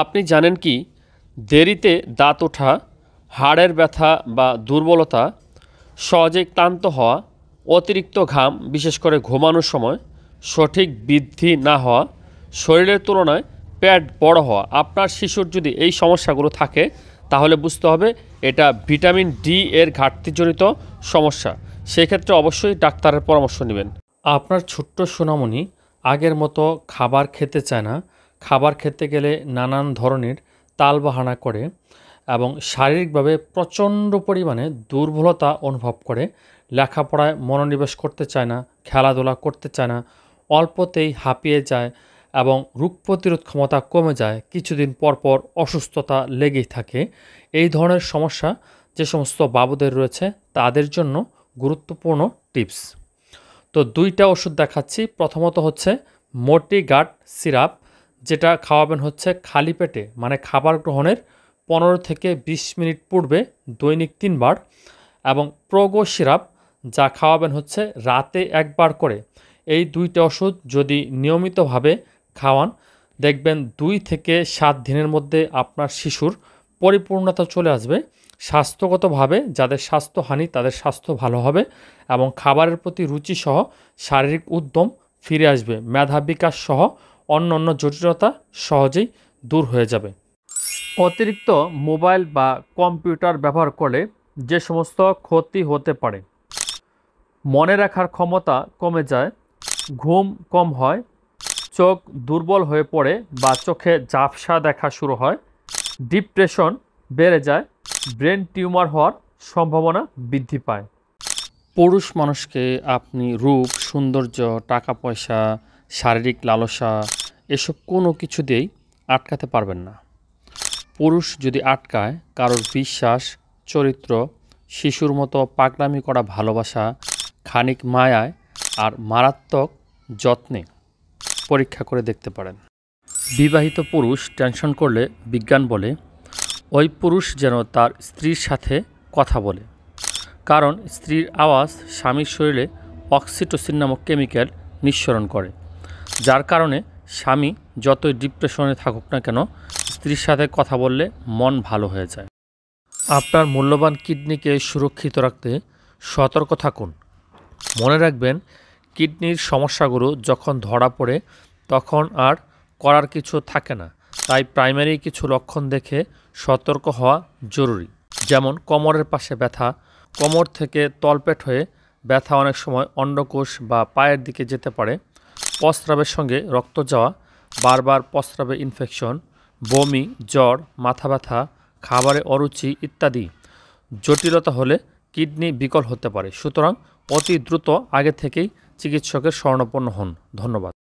আপনি জানেন কি দেরিতে দাঁত ওঠা হাড়ের ব্যথা বা দুর্বলতা সহজে ক্লান্ত হওয়া অতিরিক্ত ঘাম বিশেষ করে ঘুমানোর সময় সঠিক বৃদ্ধি না হওয়া শরীরের তুলনায় প্যাড বড় হওয়া আপনার শিশুর যদি এই সমস্যাগুলো থাকে তাহলে বুঝতে হবে এটা ভিটামিন ডি এর ঘাটতিজনিত সমস্যা সেক্ষেত্রে অবশ্যই ডাক্তারের পরামর্শ নেবেন আপনার ছোট্ট সোনামণি আগের মতো খাবার খেতে চায় না খাবার খেতে গেলে নানান ধরনের তালবাহানা করে এবং শারীরিকভাবে প্রচণ্ড পরিমাণে দুর্বলতা অনুভব করে লেখাপড়ায় মনোনিবেশ করতে চায় না খেলাধুলা করতে চায় না অল্পতেই হাঁপিয়ে যায় এবং রোগ প্রতিরোধ ক্ষমতা কমে যায় কিছুদিন পরপর অসুস্থতা লেগেই থাকে এই ধরনের সমস্যা যে সমস্ত বাবুদের রয়েছে তাদের জন্য গুরুত্বপূর্ণ টিপস তো দুইটা ওষুধ দেখাচ্ছি প্রথমত হচ্ছে মোটি গাট সিরাপ যেটা খাওয়াবেন হচ্ছে খালি পেটে মানে খাবার গ্রহণের পনেরো থেকে ২০ মিনিট পূর্বে দৈনিক তিনবার এবং প্রগো সিরাপ যা খাওয়াবেন হচ্ছে রাতে একবার করে এই দুইটা ওষুধ যদি নিয়মিতভাবে খাওয়ান দেখবেন দুই থেকে সাত দিনের মধ্যে আপনার শিশুর পরিপূর্ণতা চলে আসবে স্বাস্থ্যগতভাবে যাদের স্বাস্থ্যহানি তাদের স্বাস্থ্য ভালো হবে এবং খাবারের প্রতি রুচিসহ শারীরিক উদ্যম ফিরে আসবে মেধা বিকাশ সহ অন্য অন্য জটিলতা সহজেই দূর হয়ে যাবে অতিরিক্ত মোবাইল বা কম্পিউটার ব্যবহার করলে যে সমস্ত ক্ষতি হতে পারে মনে রাখার ক্ষমতা কমে যায় ঘুম কম হয় চোখ দুর্বল হয়ে পড়ে বা চোখে ঝাপসা দেখা শুরু হয় ডিপ্রেশন বেড়ে যায় ব্রেন টিউমার হওয়ার সম্ভাবনা বৃদ্ধি পায় পুরুষ মানুষকে আপনি রূপ সৌন্দর্য টাকা পয়সা শারীরিক লালসা এসব কোনো কিছুতেই আটকাতে পারবেন না পুরুষ যদি আটকায় কারোর বিশ্বাস চরিত্র শিশুর মতো পাগলামি করা ভালোবাসা খানিক মায়ায় আর মারাত্মক যত্নে পরীক্ষা করে দেখতে পারেন বিবাহিত পুরুষ টেনশন করলে বিজ্ঞান বলে ওই পুরুষ যেন তার স্ত্রীর সাথে কথা বলে কারণ স্ত্রীর আওয়াজ স্বামীর শরীরে অক্সিটোসিন নামক কেমিক্যাল নিঃসরণ করে যার কারণে স্বামী যতই ডিপ্রেশনে থাকুক না কেন স্ত্রীর সাথে কথা বললে মন ভালো হয়ে যায় আপনার মূল্যবান কিডনিকে সুরক্ষিত রাখতে সতর্ক থাকুন মনে রাখবেন কিডনির সমস্যাগুলো যখন ধরা পড়ে তখন আর করার কিছু থাকে না তাই প্রাইমারি কিছু লক্ষণ দেখে সতর্ক হওয়া জরুরি যেমন কোমরের পাশে ব্যথা কোমর থেকে তলপেট হয়ে ব্যথা অনেক সময় অন্ডকোষ বা পায়ের দিকে যেতে পারে প্রস্রাবের সঙ্গে রক্ত যাওয়া বারবার প্রস্রাবে ইনফেকশন বমি জ্বর মাথা ব্যথা খাবারে অরুচি ইত্যাদি জটিলতা হলে কিডনি বিকল হতে পারে সুতরাং অতি দ্রুত আগে থেকেই চিকিৎসকের স্বর্ণপন্ন হন ধন্যবাদ